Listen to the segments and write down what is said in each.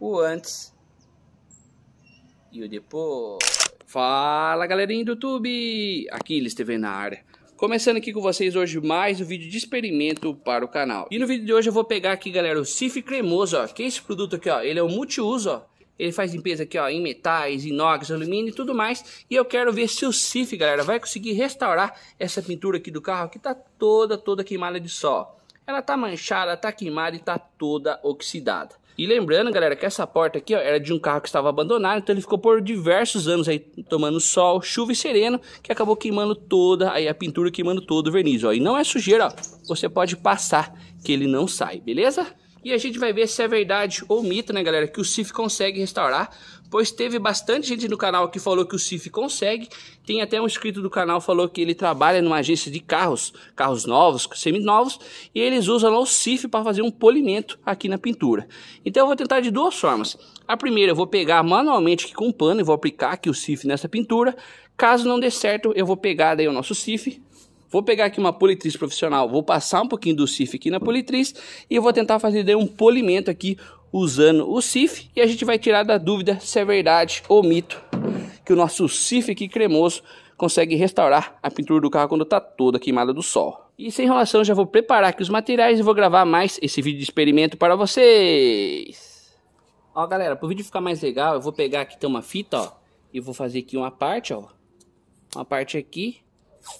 o antes e o depois. Fala galerinha do YouTube! aqui Aquiles TV na área. Começando aqui com vocês hoje mais um vídeo de experimento para o canal. E no vídeo de hoje eu vou pegar aqui galera o Cif Cremoso, ó, que é esse produto aqui, ó, ele é um multiuso, ó. Ele faz limpeza aqui, ó, em metais, inox, alumínio e tudo mais. E eu quero ver se o Cif, galera, vai conseguir restaurar essa pintura aqui do carro, que tá toda, toda queimada de sol. Ela tá manchada, tá queimada e tá toda oxidada. E lembrando, galera, que essa porta aqui ó, era de um carro que estava abandonado, então ele ficou por diversos anos aí tomando sol, chuva e sereno, que acabou queimando toda aí a pintura, queimando todo o verniz. Ó. E não é sujeira, ó, você pode passar que ele não sai, beleza? E a gente vai ver se é verdade ou mito, né, galera, que o Cif consegue restaurar pois teve bastante gente no canal que falou que o CIF consegue. Tem até um inscrito do canal falou que ele trabalha numa agência de carros, carros novos, seminovos, e eles usam o CIF para fazer um polimento aqui na pintura. Então eu vou tentar de duas formas. A primeira, eu vou pegar manualmente aqui com um pano e vou aplicar aqui o CIF nessa pintura. Caso não dê certo, eu vou pegar daí o nosso CIF, Vou pegar aqui uma politriz profissional, vou passar um pouquinho do CIF aqui na politriz e vou tentar fazer daí um polimento aqui usando o CIF e a gente vai tirar da dúvida se é verdade ou mito que o nosso CIF aqui cremoso consegue restaurar a pintura do carro quando está toda queimada do sol. E sem enrolação, já vou preparar aqui os materiais e vou gravar mais esse vídeo de experimento para vocês. Ó, galera, para o vídeo ficar mais legal, eu vou pegar aqui tem uma fita, ó, e vou fazer aqui uma parte, ó, uma parte aqui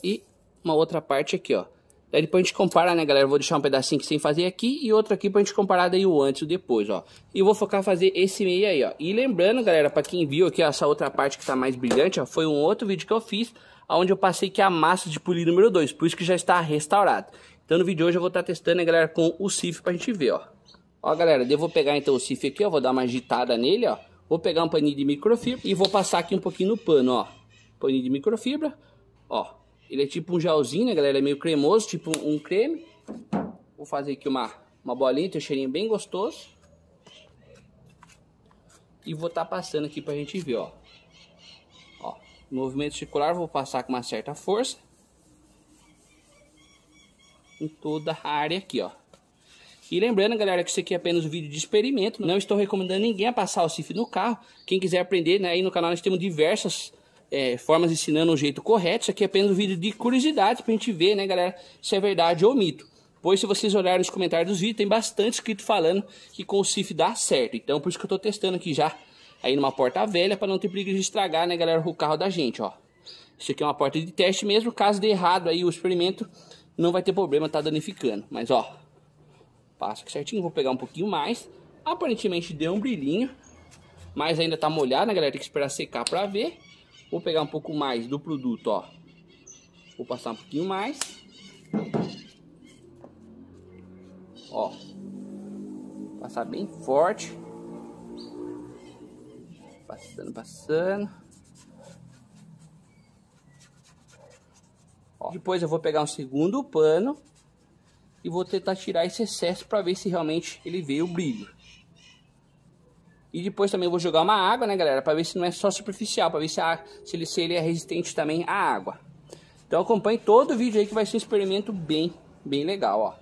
e uma outra parte aqui, ó. Daí depois a gente compara, né, galera? vou deixar um pedacinho sem fazer aqui e outro aqui pra gente comparar daí o antes e o depois, ó. E vou focar fazer esse meio aí, ó. E lembrando, galera, pra quem viu aqui essa outra parte que tá mais brilhante, ó, foi um outro vídeo que eu fiz, onde eu passei que a massa de polir número 2, por isso que já está restaurado. Então no vídeo de hoje eu vou estar tá testando, né, galera, com o cif pra gente ver, ó. Ó, galera, eu vou pegar então o cif aqui, ó, vou dar uma agitada nele, ó. Vou pegar um paninho de microfibra e vou passar aqui um pouquinho no pano, ó. Paninho de microfibra, ó. Ele é tipo um gelzinho, né, galera? Ele é meio cremoso, tipo um creme. Vou fazer aqui uma, uma bolinha, tem um cheirinho bem gostoso. E vou estar tá passando aqui pra gente ver, ó. Ó, movimento circular, vou passar com uma certa força. Em toda a área aqui, ó. E lembrando, galera, que isso aqui é apenas um vídeo de experimento. Não estou recomendando ninguém a passar o CIF no carro. Quem quiser aprender, né, aí no canal nós temos diversas é, formas ensinando o jeito correto. Isso aqui é apenas um vídeo de curiosidade para a gente ver, né, galera, se é verdade ou mito. Pois se vocês olharem nos comentários dos vídeos, tem bastante escrito falando que com o CIF dá certo. Então, por isso que eu estou testando aqui já aí numa porta velha para não ter perigo de estragar, né, galera, o carro da gente, ó. Isso aqui é uma porta de teste mesmo, caso dê errado aí o experimento, não vai ter problema, tá danificando. Mas, ó, passa aqui certinho, vou pegar um pouquinho mais. Aparentemente deu um brilhinho, mas ainda tá molhado, né, galera? Tem que esperar secar para ver. Vou pegar um pouco mais do produto, ó. Vou passar um pouquinho mais. Ó. Passar bem forte. Passando, passando. Ó. Depois eu vou pegar um segundo pano e vou tentar tirar esse excesso para ver se realmente ele veio o brilho. E depois também vou jogar uma água, né, galera? Para ver se não é só superficial, para ver se, a, se, ele, se ele é resistente também à água. Então acompanhe todo o vídeo aí que vai ser um experimento bem, bem legal, ó.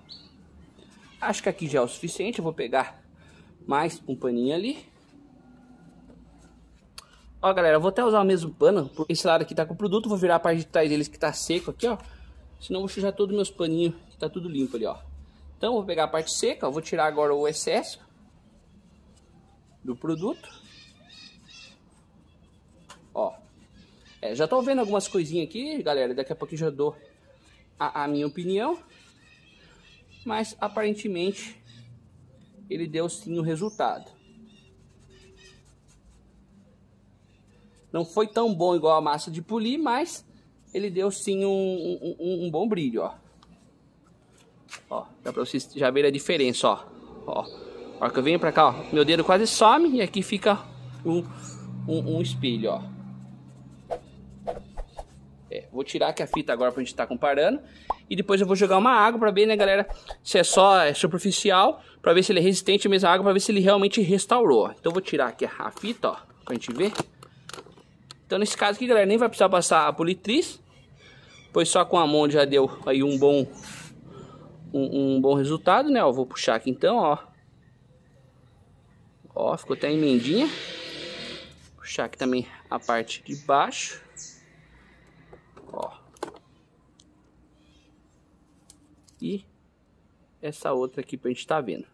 Acho que aqui já é o suficiente. Eu vou pegar mais um paninho ali. Ó, galera, eu vou até usar o mesmo pano, porque esse lado aqui tá com o produto. Vou virar a parte de trás deles que tá seco aqui, ó. Senão eu vou sujar todos os meus paninhos, que tá tudo limpo ali, ó. Então, vou pegar a parte seca, ó, vou tirar agora o excesso do produto. Ó, é, já tô vendo algumas coisinhas aqui, galera. Daqui a pouco já dou a, a minha opinião. Mas aparentemente ele deu sim o resultado. Não foi tão bom igual a massa de polir, mas ele deu sim um, um, um bom brilho, ó. Ó, dá pra vocês já verem a diferença, ó. Ó, Ó, que eu venho pra cá, ó. Meu dedo quase some e aqui fica um, um, um espelho, ó. É, vou tirar aqui a fita agora pra gente estar tá comparando. E depois eu vou jogar uma água pra ver, né, galera, se é só é superficial. Pra ver se ele é resistente à mesma água, pra ver se ele realmente restaurou. Então eu vou tirar aqui a fita, ó, pra gente ver. Então nesse caso aqui, galera, nem vai precisar passar a politriz. Pois só com a mão já deu aí um bom, um, um bom resultado, né? Ó, vou puxar aqui então, ó. Ó, ficou até a emendinha. Puxar aqui também a parte de baixo. Ó. E essa outra aqui pra gente estar tá vendo.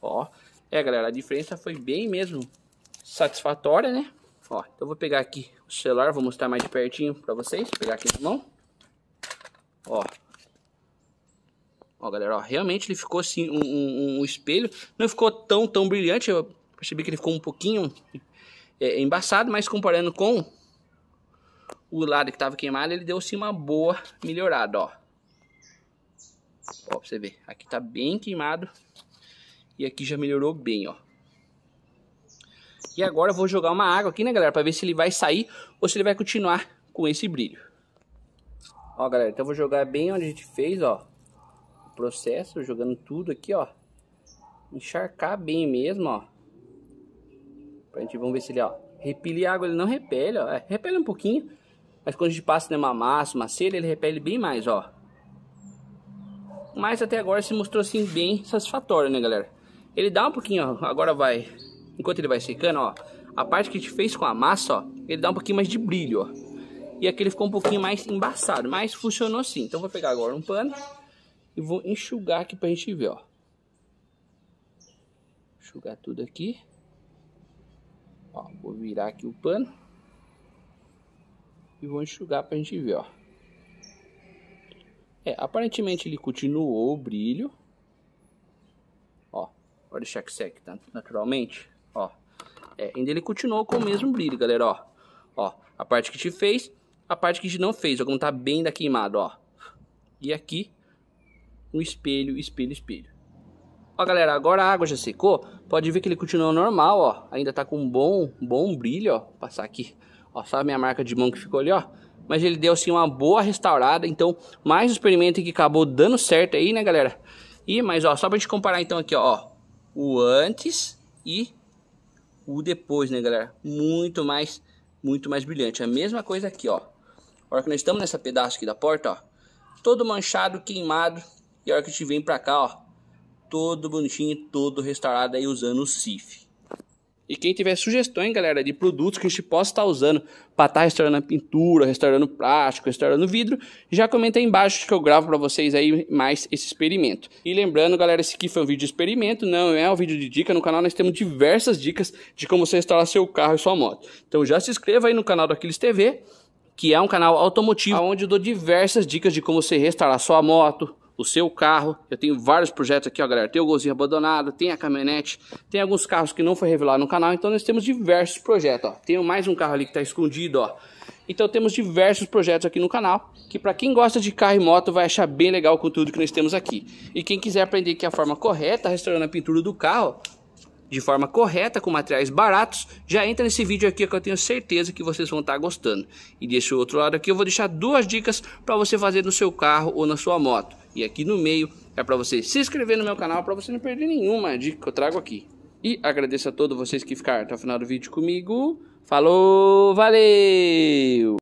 Ó. É, galera, a diferença foi bem mesmo satisfatória, né? Ó, então vou pegar aqui o celular, vou mostrar mais de pertinho pra vocês. Vou pegar aqui na mão. Ó, Ó, galera, ó, realmente ele ficou assim, um, um, um, espelho. Não ficou tão, tão brilhante. Eu percebi que ele ficou um pouquinho é, embaçado, mas comparando com o lado que estava queimado, ele deu sim uma boa melhorada, ó. Ó, pra você ver. Aqui tá bem queimado. E aqui já melhorou bem, ó. E agora eu vou jogar uma água aqui, né, galera? Pra ver se ele vai sair ou se ele vai continuar com esse brilho. Ó, galera, então eu vou jogar bem onde a gente fez, ó processo, jogando tudo aqui, ó. Encharcar bem mesmo, ó. Pra gente, vamos ver se ele, ó, repele água, ele não repele, ó. É, repele um pouquinho, mas quando a gente passa numa né, massa, uma cera, ele repele bem mais, ó. Mas até agora se mostrou, assim, bem satisfatório, né, galera? Ele dá um pouquinho, ó, agora vai... Enquanto ele vai secando, ó, a parte que a gente fez com a massa, ó, ele dá um pouquinho mais de brilho, ó. E aqui ele ficou um pouquinho mais embaçado, mas funcionou sim. Então vou pegar agora um pano e vou enxugar aqui para a gente ver, ó. Enxugar tudo aqui. Ó, vou virar aqui o pano e vou enxugar para a gente ver, ó. É, aparentemente ele continuou o brilho. Ó, vou deixar que seque tá? naturalmente, ó. É, ainda ele continuou com o mesmo brilho, galera, ó. Ó, a parte que te fez, a parte que te não fez, ó, como tá bem da queimada, ó. E aqui um espelho, espelho, espelho. Ó, galera, agora a água já secou. Pode ver que ele continua normal, ó. Ainda tá com um bom, bom brilho, ó. Vou passar aqui. Ó, sabe minha marca de mão que ficou ali, ó? Mas ele deu, assim, uma boa restaurada. Então, mais um experimento que acabou dando certo aí, né, galera? E, mas, ó, só pra gente comparar, então, aqui, ó. O antes e o depois, né, galera? Muito mais, muito mais brilhante. A mesma coisa aqui, ó. A hora que nós estamos nessa pedaço aqui da porta, ó. Todo manchado, queimado, e a hora que a gente vem pra cá, ó, todo bonitinho, todo restaurado aí usando o CIF. E quem tiver sugestões, galera, de produtos que a gente possa estar usando para estar tá restaurando a pintura, restaurando plástico, restaurando vidro, já comenta aí embaixo que eu gravo para vocês aí mais esse experimento. E lembrando, galera, esse aqui foi um vídeo de experimento, não é um vídeo de dica. No canal nós temos diversas dicas de como você restaurar seu carro e sua moto. Então já se inscreva aí no canal do Aquiles TV, que é um canal automotivo, onde eu dou diversas dicas de como você restaurar sua moto, o seu carro. Eu tenho vários projetos aqui, ó, galera. Tem o golzinho abandonado, tem a caminhonete, tem alguns carros que não foi revelado no canal. Então nós temos diversos projetos, ó. Tem mais um carro ali que tá escondido, ó. Então temos diversos projetos aqui no canal, que para quem gosta de carro e moto vai achar bem legal o conteúdo que nós temos aqui. E quem quiser aprender que a forma correta, restaurando a pintura do carro, de forma correta, com materiais baratos, já entra nesse vídeo aqui que eu tenho certeza que vocês vão estar tá gostando. E desse outro lado aqui eu vou deixar duas dicas para você fazer no seu carro ou na sua moto e aqui no meio é para você se inscrever no meu canal para você não perder nenhuma dica que eu trago aqui. E agradeço a todos vocês que ficaram até o final do vídeo comigo. Falou, valeu!